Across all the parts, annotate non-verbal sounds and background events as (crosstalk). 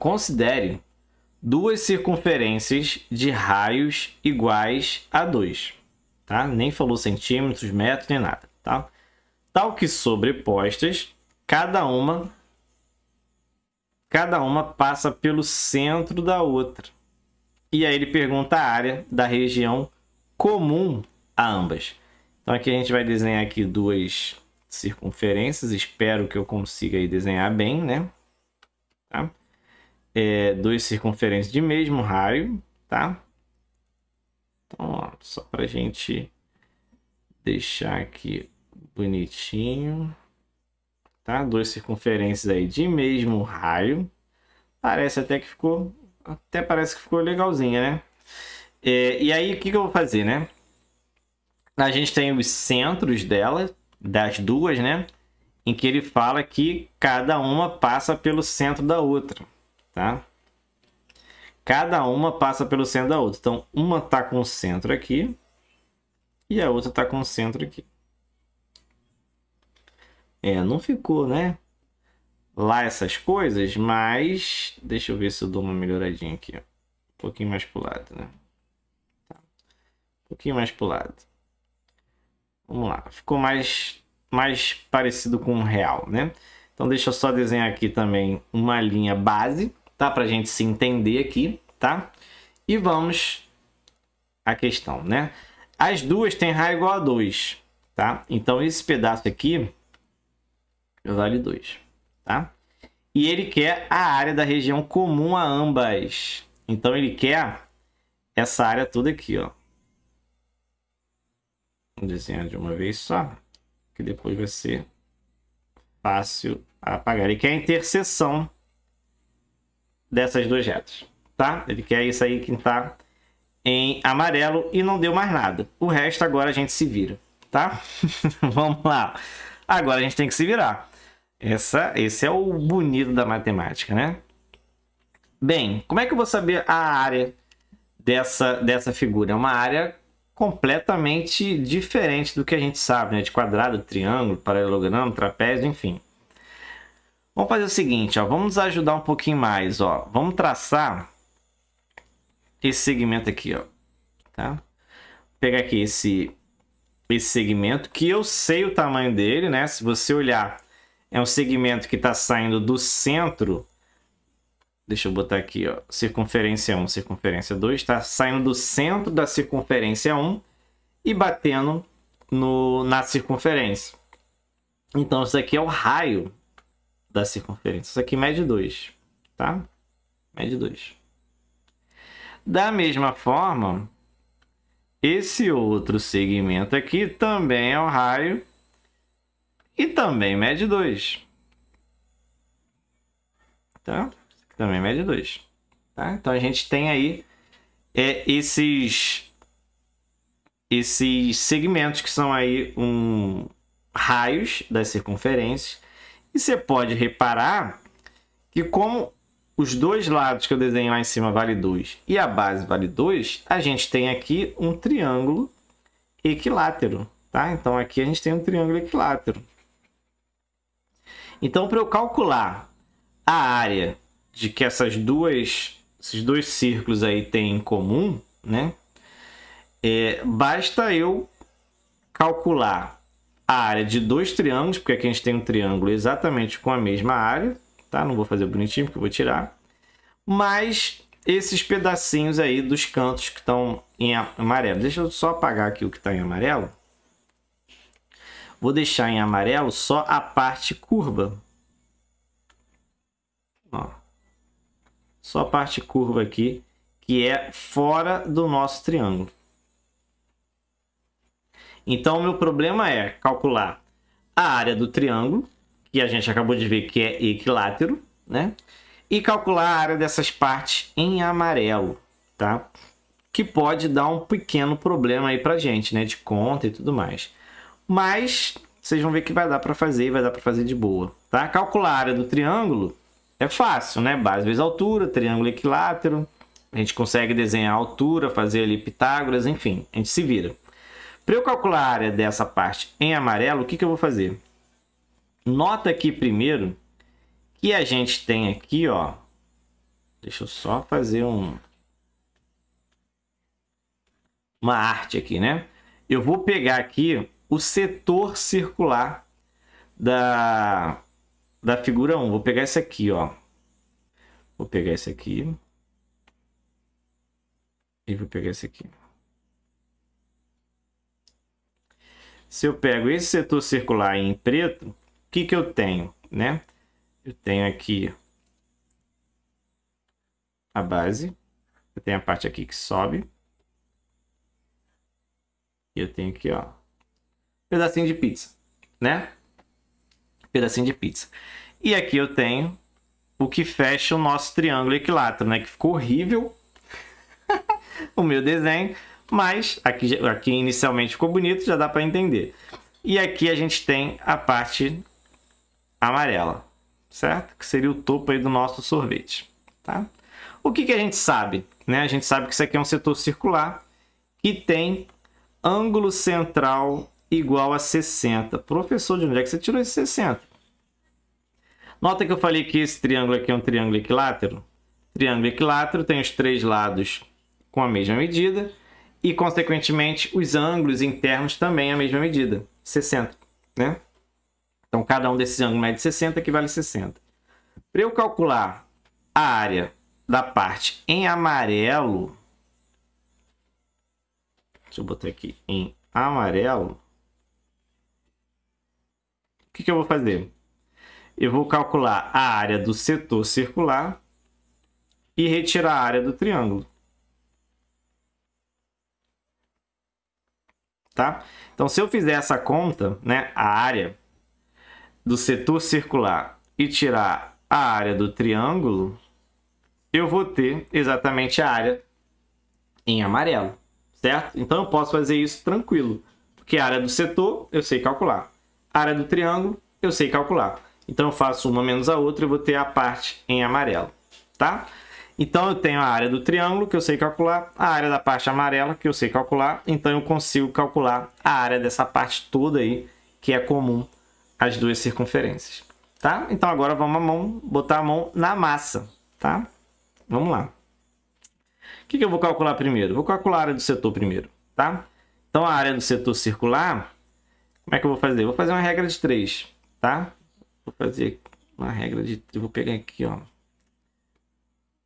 Considere duas circunferências de raios iguais a 2. Tá? Nem falou centímetros, metros, nem nada. Tá? Tal que sobrepostas, cada uma cada uma passa pelo centro da outra. E aí ele pergunta a área da região comum a ambas. Então aqui a gente vai desenhar aqui duas circunferências. Espero que eu consiga desenhar bem, né? Tá? é, duas circunferências de mesmo raio, tá? Então, ó, só pra gente deixar aqui bonitinho, tá? Duas circunferências aí de mesmo raio. Parece até que ficou, até parece que ficou legalzinha, né? É, e aí, o que, que eu vou fazer, né? A gente tem os centros dela, das duas, né? Em que ele fala que cada uma passa pelo centro da outra tá? Cada uma passa pelo centro da outra. Então, uma tá com o centro aqui e a outra tá com o centro aqui. É, não ficou, né? Lá essas coisas, mas deixa eu ver se eu dou uma melhoradinha aqui, ó. Um pouquinho mais o lado, né? Tá. Um pouquinho mais o lado. Vamos lá, ficou mais mais parecido com o real, né? Então deixa eu só desenhar aqui também uma linha base tá? Para a gente se entender aqui, tá? E vamos à questão, né? As duas têm raio igual a 2, tá? Então, esse pedaço aqui vale 2, tá? E ele quer a área da região comum a ambas. Então, ele quer essa área toda aqui, ó. Vou desenhar de uma vez só, que depois vai ser fácil apagar. Ele quer a interseção dessas duas retas, tá? Ele quer isso aí que está em amarelo e não deu mais nada. O resto agora a gente se vira, tá? (laughs) Vamos lá. Agora a gente tem que se virar. Essa, esse é o bonito da matemática, né? Bem, como é que eu vou saber a área dessa, dessa figura? É uma área completamente diferente do que a gente sabe, né? De quadrado, triângulo, paralelogramo, trapézio, enfim. Vamos fazer o seguinte, ó, vamos ajudar um pouquinho mais, ó. Vamos traçar esse segmento aqui, ó, tá? Vou pegar aqui esse esse segmento que eu sei o tamanho dele, né? Se você olhar, é um segmento que está saindo do centro. Deixa eu botar aqui, ó, circunferência 1, circunferência 2, está saindo do centro da circunferência 1 e batendo no, na circunferência. Então, isso aqui é o raio da circunferência. Isso aqui mede 2, tá? Mede 2. Da mesma forma, esse outro segmento aqui também é um raio e também mede 2. Tá? Também é mede 2. Tá? Então a gente tem aí é, esses, esses segmentos que são aí um, raios das circunferências e você pode reparar que como os dois lados que eu desenho lá em cima vale 2 e a base vale 2, a gente tem aqui um triângulo equilátero. Tá? Então, aqui a gente tem um triângulo equilátero. Então, para eu calcular a área de que essas duas, esses dois círculos aí têm em comum, né? É, basta eu calcular a área de dois triângulos, porque aqui a gente tem um triângulo exatamente com a mesma área, tá? Não vou fazer bonitinho porque eu vou tirar. Mas esses pedacinhos aí dos cantos que estão em amarelo. Deixa eu só apagar aqui o que está em amarelo. Vou deixar em amarelo só a parte curva. Ó. Só a parte curva aqui, que é fora do nosso triângulo. Então, o meu problema é calcular a área do triângulo, que a gente acabou de ver que é equilátero, né? E calcular a área dessas partes em amarelo, tá? Que pode dar um pequeno problema aí pra gente, né? De conta e tudo mais. Mas vocês vão ver que vai dar para fazer e vai dar para fazer de boa, tá? Calcular a área do triângulo é fácil, né? Base vezes altura, triângulo equilátero. A gente consegue desenhar a altura, fazer ali Pitágoras, enfim, a gente se vira. Para eu calcular a área dessa parte em amarelo, o que, que eu vou fazer? Nota aqui primeiro que a gente tem aqui, ó. Deixa eu só fazer um uma arte aqui, né? Eu vou pegar aqui o setor circular da da figura 1. Vou pegar esse aqui, ó. Vou pegar esse aqui. E vou pegar esse aqui. Se eu pego esse setor circular em preto, o que, que eu tenho? Né? Eu tenho aqui a base, eu tenho a parte aqui que sobe, e eu tenho aqui, ó, pedacinho de pizza, né? Pedacinho de pizza. E aqui eu tenho o que fecha o nosso triângulo equilátero, né? Que ficou horrível (laughs) o meu desenho, mas aqui, aqui inicialmente ficou bonito, já dá para entender. E aqui a gente tem a parte amarela, certo? Que seria o topo aí do nosso sorvete, tá? O que, que a gente sabe? Né? A gente sabe que isso aqui é um setor circular que tem ângulo central igual a 60. Professor, de onde é que você tirou esse 60? Nota que eu falei que esse triângulo aqui é um triângulo equilátero. Triângulo equilátero tem os três lados com a mesma medida e, consequentemente, os ângulos internos também a mesma medida, 60. Né? Então, cada um desses ângulos mede 60, que vale 60. Para eu calcular a área da parte em amarelo, deixa eu botar aqui em amarelo, o que, que eu vou fazer? Eu vou calcular a área do setor circular e retirar a área do triângulo. tá? Então, se eu fizer essa conta, né, a área do setor circular e tirar a área do triângulo, eu vou ter exatamente a área em amarelo, certo? Então, eu posso fazer isso tranquilo, porque a área do setor eu sei calcular, a área do triângulo eu sei calcular. Então, eu faço uma menos a outra e vou ter a parte em amarelo, tá? Então eu tenho a área do triângulo que eu sei calcular, a área da parte amarela que eu sei calcular, então eu consigo calcular a área dessa parte toda aí que é comum às duas circunferências, tá? Então agora vamos a mão, botar a mão na massa, tá? Vamos lá. O que, que eu vou calcular primeiro? Vou calcular a área do setor primeiro, tá? Então a área do setor circular, como é que eu vou fazer? Vou fazer uma regra de 3, tá? Vou fazer uma regra de... Eu vou pegar aqui, ó.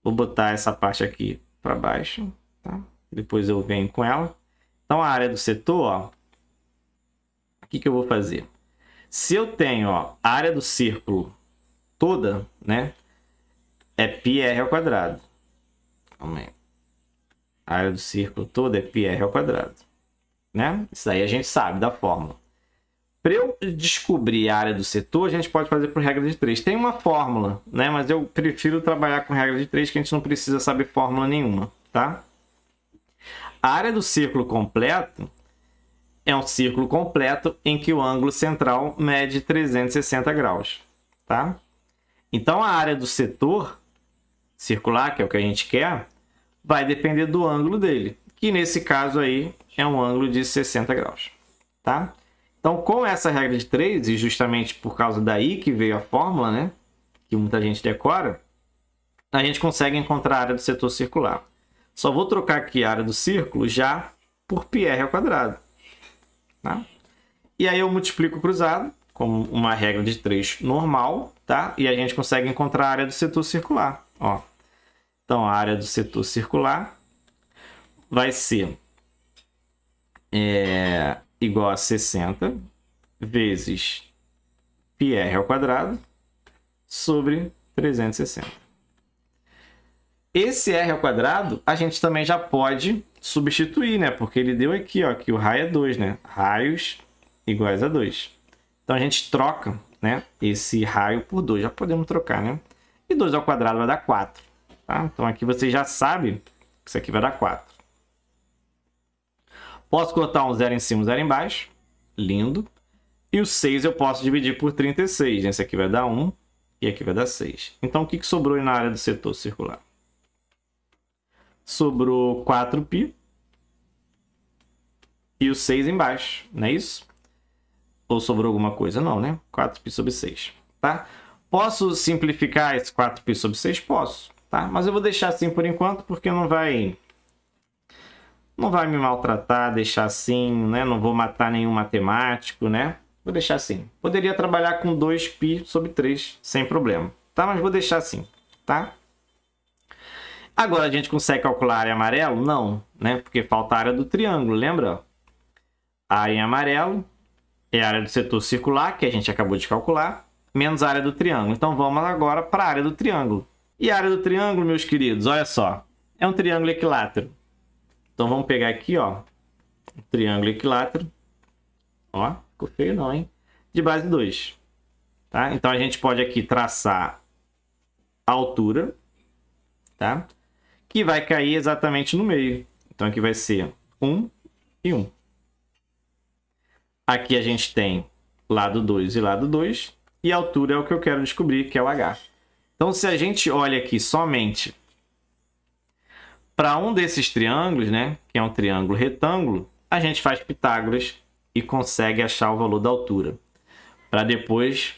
Vou botar essa parte aqui para baixo, tá? Depois eu venho com ela. Então, a área do setor, ó, o que, que eu vou fazer? Se eu tenho ó, a área do círculo toda, né, é πr ao quadrado. Calma aí. A área do círculo toda é πr ao quadrado, né? Isso aí a gente sabe da fórmula. Para eu descobrir a área do setor, a gente pode fazer por regra de três. Tem uma fórmula, né? Mas eu prefiro trabalhar com regra de três, que a gente não precisa saber fórmula nenhuma, tá? A área do círculo completo é um círculo completo em que o ângulo central mede 360 graus, tá? Então a área do setor circular, que é o que a gente quer, vai depender do ângulo dele, que nesse caso aí é um ângulo de 60 graus, tá? Então, com essa regra de 3, e justamente por causa daí que veio a fórmula, né, que muita gente decora, a gente consegue encontrar a área do setor circular. Só vou trocar aqui a área do círculo já por πr ao quadrado. Tá? E aí eu multiplico o cruzado, como uma regra de 3 normal, tá? E a gente consegue encontrar a área do setor circular, ó. Então, a área do setor circular vai ser é, igual a 60 vezes πr ao quadrado sobre 360. Esse r ao quadrado a gente também já pode substituir, né? Porque ele deu aqui, ó, que o raio é 2, né? Raios iguais a 2. Então a gente troca, né, esse raio por 2. Já podemos trocar, né? E 2 ao quadrado vai dar 4, tá? Então aqui você já sabe que isso aqui vai dar 4. Posso botar um zero em cima, um zero embaixo. Lindo. E o 6 eu posso dividir por 36. Esse aqui vai dar 1 e aqui vai dar 6. Então, o que sobrou na área do setor circular? Sobrou 4π e o 6 embaixo, não é isso? Ou sobrou alguma coisa? Não, né? 4π sobre 6, tá? Posso simplificar esse 4π sobre 6? Posso, tá? Mas eu vou deixar assim por enquanto, porque não vai não vai me maltratar, deixar assim, né? Não vou matar nenhum matemático, né? Vou deixar assim. Poderia trabalhar com 2π sobre 3 sem problema, tá? Mas vou deixar assim, tá? Agora a gente consegue calcular a área amarelo? Não, né? Porque falta a área do triângulo, lembra? A área em amarelo é a área do setor circular, que a gente acabou de calcular, menos a área do triângulo. Então vamos agora para a área do triângulo. E a área do triângulo, meus queridos, olha só. É um triângulo equilátero. Então vamos pegar aqui, ó, um triângulo equilátero. Ó, ficou feio não, hein? De base 2. Tá? Então a gente pode aqui traçar a altura, tá? Que vai cair exatamente no meio. Então aqui vai ser 1 um e 1. Um. Aqui a gente tem lado 2 e lado 2. E a altura é o que eu quero descobrir, que é o H. Então se a gente olha aqui somente para um desses triângulos, né, que é um triângulo retângulo, a gente faz Pitágoras e consegue achar o valor da altura, para depois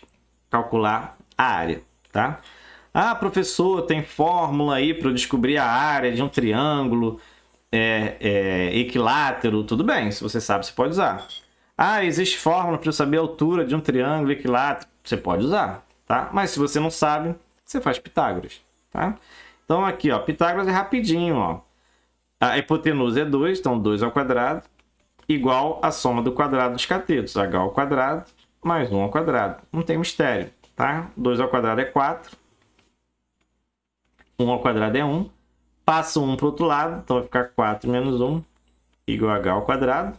calcular a área, tá? Ah, professor, tem fórmula aí para descobrir a área de um triângulo é, é, equilátero? Tudo bem, se você sabe, você pode usar. Ah, existe fórmula para saber a altura de um triângulo equilátero? Você pode usar, tá? Mas se você não sabe, você faz Pitágoras, tá? Então aqui, ó, Pitágoras é rapidinho, ó. A hipotenusa é 2, então 2 ao quadrado igual a soma do quadrado dos catetos, h ao quadrado mais 1 ao quadrado. Não tem mistério, tá? 2 ao quadrado é 4. 1 ao quadrado é 1. Passa 1 para o outro lado, então vai ficar 4 menos 1 igual a h ao quadrado.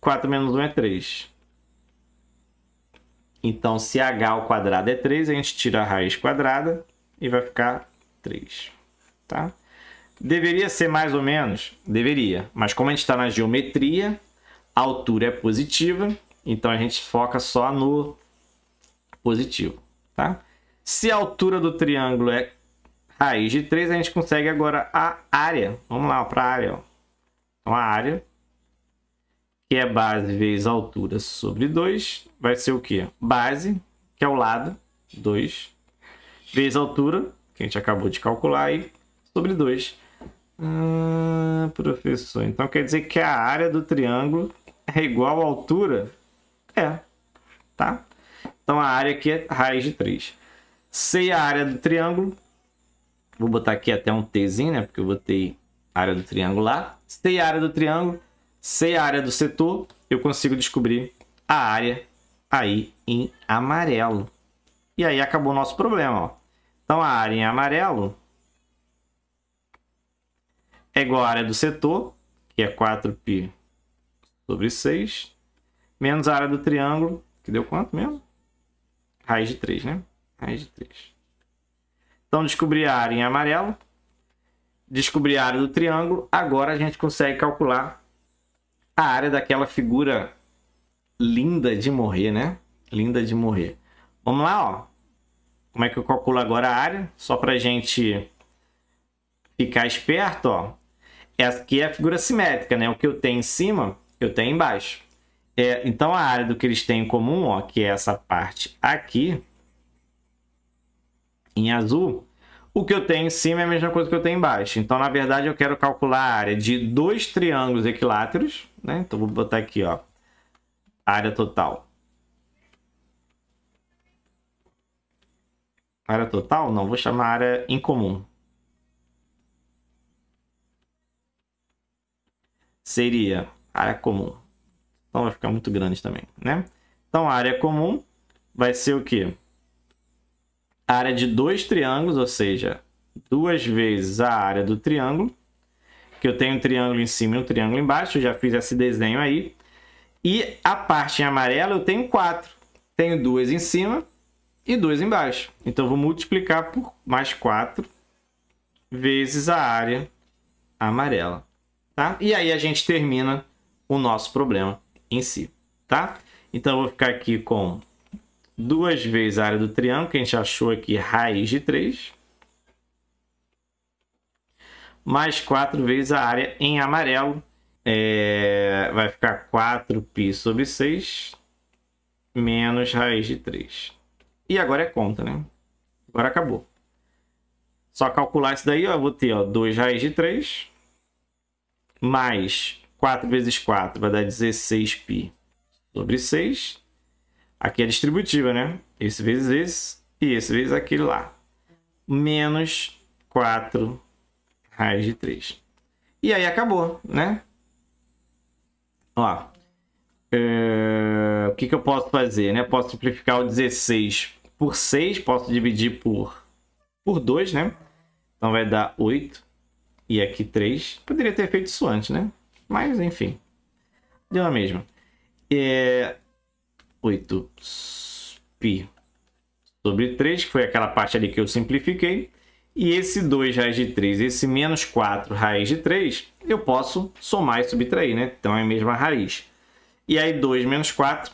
4 menos 1 é 3. Então, se h ao quadrado é 3, a gente tira a raiz quadrada e vai ficar 3. Tá? Deveria ser mais ou menos? Deveria. Mas como a gente está na geometria, a altura é positiva, então a gente foca só no positivo. Tá? Se a altura do triângulo é raiz de 3, a gente consegue agora a área. Vamos lá para a área. Ó. Então, a área que é base vezes altura sobre 2, vai ser o quê? Base, que é o lado, 2, vezes altura, que a gente acabou de calcular aí, sobre 2. Ah, professor, então quer dizer que a área do triângulo é igual à altura? É, tá? Então a área aqui é raiz de 3. Sei a área do triângulo, vou botar aqui até um tzinho, né? Porque eu botei área do triângulo lá. Sei a área do triângulo, sei a área do setor, eu consigo descobrir a área aí em amarelo. E aí acabou o nosso problema. Ó. Então a área em amarelo é igual à área do setor, que é 4π sobre 6, menos a área do triângulo, que deu quanto mesmo? Raiz de 3, né? Raiz de 3. Então descobri a área em amarelo, descobri a área do triângulo, agora a gente consegue calcular a área daquela figura linda de morrer, né? Linda de morrer. Vamos lá, ó. Como é que eu calculo agora a área? Só para gente ficar esperto, ó. Essa aqui é a figura simétrica, né? O que eu tenho em cima, eu tenho embaixo. É, então, a área do que eles têm em comum, ó, que é essa parte aqui, em azul, o que eu tenho em cima é a mesma coisa que eu tenho embaixo. Então, na verdade, eu quero calcular a área de dois triângulos equiláteros, né? Então, vou botar aqui, ó, área total. Área total? Não, vou chamar área em comum. Seria área comum. Então vai ficar muito grande também, né? Então a área comum vai ser o quê? a área de dois triângulos, ou seja, duas vezes a área do triângulo, que eu tenho um triângulo em cima e um triângulo embaixo, eu já fiz esse desenho aí. E a parte em amarelo eu tenho quatro, Tenho duas em cima e duas embaixo. Então vou multiplicar por mais quatro vezes a área amarela, tá? E aí a gente termina o nosso problema em si, tá? Então eu vou ficar aqui com 2 vezes a área do triângulo, que a gente achou aqui raiz de 3, mais 4 vezes a área em amarelo, é, vai ficar 4π sobre 6, menos raiz de 3. E agora é conta, né? Agora acabou. Só calcular isso daí, ó, eu vou ter ó, 2 raiz de 3, mais 4 vezes 4 vai dar 16π sobre 6, Aqui é distributiva, né? Esse vezes esse e esse vezes aquele lá. Menos 4 raiz de 3. E aí acabou, né? Ó. É... O que, que eu posso fazer, né? Posso simplificar o 16 por 6. Posso dividir por, por 2, né? Então vai dar 8. E aqui 3. Poderia ter feito isso antes, né? Mas, enfim. Deu a mesma. É... 8 π sobre 3, que foi aquela parte ali que eu simplifiquei. E esse 2 raiz de 3, esse menos 4 raiz de 3, eu posso somar e subtrair, né? Então é a mesma raiz. E aí 2 menos 4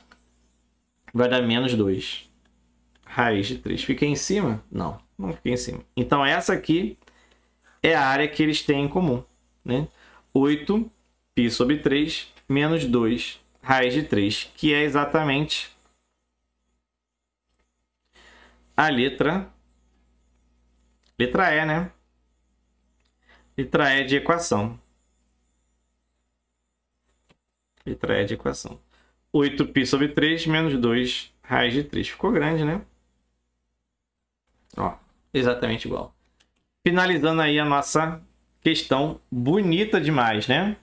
vai dar menos 2 raiz de 3. Fiquei em cima? Não, não fiquei em cima. Então essa aqui é a área que eles têm em comum, né? 8 π sobre 3 menos 2 raiz de 3, que é exatamente a letra letra E, né? Letra E de equação. Letra E de equação. 8π sobre 3 menos 2 raiz de 3. Ficou grande, né? Ó, exatamente igual. Finalizando aí a nossa questão bonita demais, né?